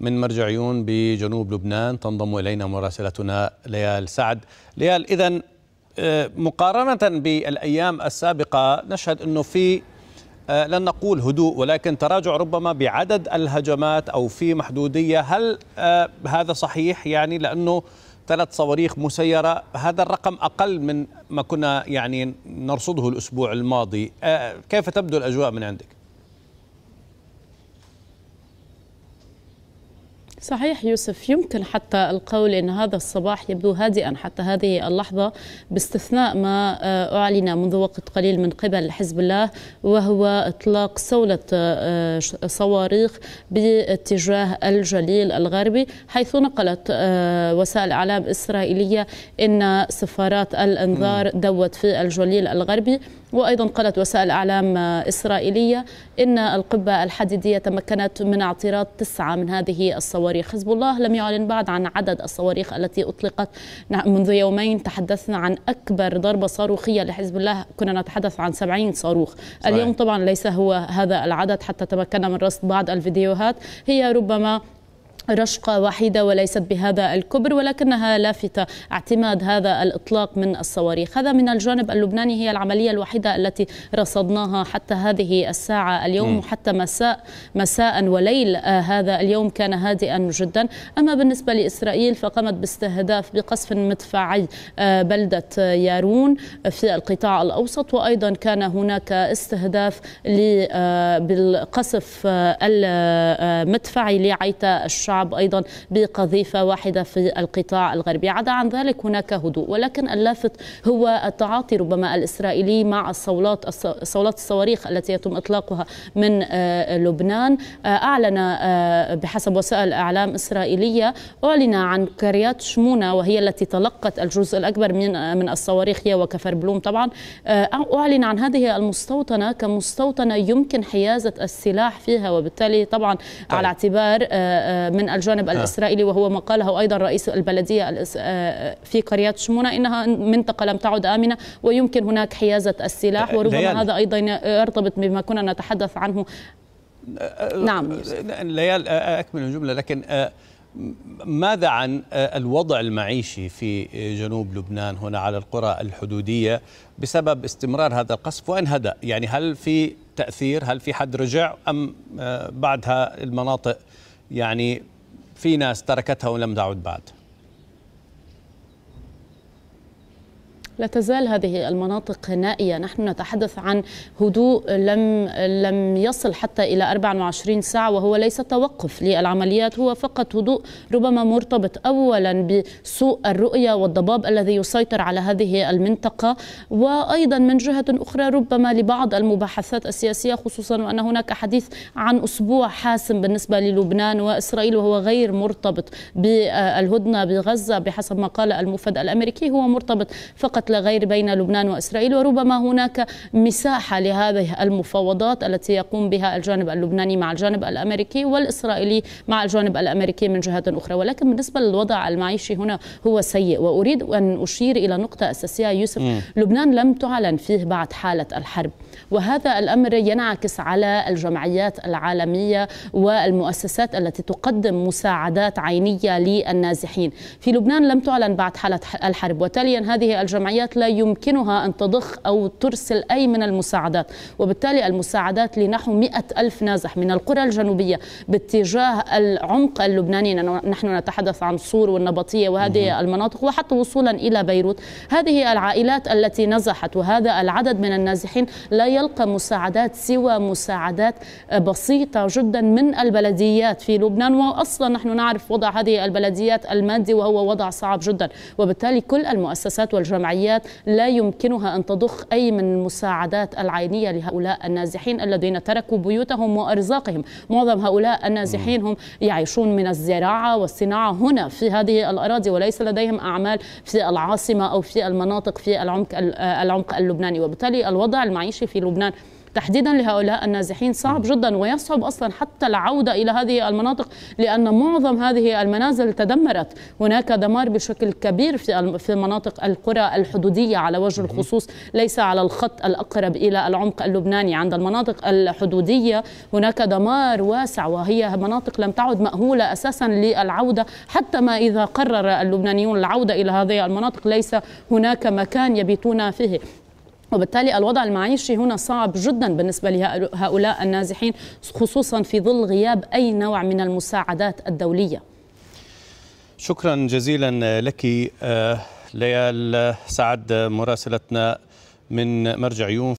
من مرج عيون بجنوب لبنان تنضم إلينا مراسلتنا ليال سعد ليال إذا آه، مقارنة بالأيام السابقة نشهد أنه في آه، لن نقول هدوء ولكن تراجع ربما بعدد الهجمات أو في محدودية هل آه، هذا صحيح يعني لأنه ثلاث صواريخ مسيرة هذا الرقم أقل من ما كنا يعني نرصده الأسبوع الماضي كيف تبدو الأجواء من عندك؟ صحيح يوسف يمكن حتى القول ان هذا الصباح يبدو هادئا حتى هذه اللحظه باستثناء ما آه، اعلن منذ وقت قليل من قبل حزب الله وهو اطلاق صوله آه، صواريخ باتجاه الجليل الغربي حيث نقلت آه، وسائل اعلام اسرائيليه ان سفارات الانذار دوت في الجليل الغربي وأيضا قالت وسائل أعلام إسرائيلية إن القبة الحديدية تمكنت من اعتراض تسعة من هذه الصواريخ حزب الله لم يعلن بعد عن عدد الصواريخ التي أطلقت نعم، منذ يومين تحدثنا عن أكبر ضربة صاروخية لحزب الله كنا نتحدث عن 70 صاروخ صحيح. اليوم طبعا ليس هو هذا العدد حتى تمكنا من رصد بعض الفيديوهات هي ربما رشقة وحيدة وليست بهذا الكبر ولكنها لافتة اعتماد هذا الإطلاق من الصواريخ هذا من الجانب اللبناني هي العملية الوحيدة التي رصدناها حتى هذه الساعة اليوم وحتى مساء مساء وليل آه هذا اليوم كان هادئا جدا أما بالنسبة لإسرائيل فقامت باستهداف بقصف مدفعي آه بلدة يارون في القطاع الأوسط وأيضا كان هناك استهداف آه بالقصف آه، المدفعي لعيتا الشعب الصعب أيضا بقذيفة واحدة في القطاع الغربي عدا عن ذلك هناك هدوء ولكن اللافت هو التعاطي ربما الإسرائيلي مع الصولات صولات الصواريخ التي يتم إطلاقها من آه، لبنان آه، أعلن آه، بحسب وسائل إعلام إسرائيلية أعلن عن كريات شمونة وهي التي تلقت الجزء الأكبر من من الصواريخ هي وكفر بلوم طبعا أعلن عن هذه المستوطنة كمستوطنة يمكن حيازة السلاح فيها وبالتالي طبعا طيب. على اعتبار من من الجانب آه. الإسرائيلي وهو ما قاله أيضا رئيس البلدية آه، في قرية شمونة إنها منطقة لم تعد آمنة ويمكن هناك حيازة السلاح آه، وربما ليالي. هذا أيضا يرتبط بما كنا نتحدث عنه نعم ليال أكمل الجملة لكن ماذا عن الوضع المعيشي في جنوب لبنان هنا على القرى الحدودية بسبب استمرار هذا القصف وإن هدأ يعني هل في تأثير هل في حد رجع أم بعدها المناطق يعني في ناس تركتها ولم تعد بعد لا تزال هذه المناطق نائية نحن نتحدث عن هدوء لم لم يصل حتى إلى 24 ساعة وهو ليس توقف للعمليات هو فقط هدوء ربما مرتبط أولا بسوء الرؤية والضباب الذي يسيطر على هذه المنطقة وأيضا من جهة أخرى ربما لبعض المباحثات السياسية خصوصا وأن هناك حديث عن أسبوع حاسم بالنسبة للبنان وإسرائيل وهو غير مرتبط بالهدنة بغزة بحسب ما قال المفد الأمريكي هو مرتبط فقط لا غير بين لبنان وإسرائيل وربما هناك مساحة لهذه المفاوضات التي يقوم بها الجانب اللبناني مع الجانب الأمريكي والإسرائيلي مع الجانب الأمريكي من جهة أخرى ولكن بالنسبة للوضع المعيشي هنا هو سيء وأريد أن أشير إلى نقطة أساسية يوسف م. لبنان لم تعلن فيه بعد حالة الحرب وهذا الأمر ينعكس على الجمعيات العالمية والمؤسسات التي تقدم مساعدات عينية للنازحين في لبنان لم تعلن بعد حالة الحرب وتاليا هذه الجمعية الجمعيات لا يمكنها أن تضخ أو ترسل أي من المساعدات وبالتالي المساعدات لنحو مئة ألف نازح من القرى الجنوبية باتجاه العمق اللبناني نحن نتحدث عن صور والنبطية وهذه المناطق وحتى وصولا إلى بيروت هذه العائلات التي نزحت وهذا العدد من النازحين لا يلقى مساعدات سوى مساعدات بسيطة جدا من البلديات في لبنان وأصلا نحن نعرف وضع هذه البلديات المادي وهو وضع صعب جدا وبالتالي كل المؤسسات والجمعيات الجمعيات لا يمكنها أن تضخ أي من المساعدات العينية لهؤلاء النازحين الذين تركوا بيوتهم وأرزاقهم معظم هؤلاء النازحين هم يعيشون من الزراعة والصناعة هنا في هذه الأراضي وليس لديهم أعمال في العاصمة أو في المناطق في العمق اللبناني وبالتالي الوضع المعيشي في لبنان تحديدا لهؤلاء النازحين صعب جدا ويصعب أصلا حتى العودة إلى هذه المناطق لأن معظم هذه المنازل تدمرت هناك دمار بشكل كبير في في مناطق القرى الحدودية على وجه الخصوص ليس على الخط الأقرب إلى العمق اللبناني عند المناطق الحدودية هناك دمار واسع وهي مناطق لم تعد مأهولة أساسا للعودة حتى ما إذا قرر اللبنانيون العودة إلى هذه المناطق ليس هناك مكان يبيتون فيه وبالتالي الوضع المعيشي هنا صعب جدا بالنسبة لهؤلاء النازحين خصوصا في ظل غياب أي نوع من المساعدات الدولية شكرا جزيلا لك آه، ليال سعد مراسلتنا من مرجع يوم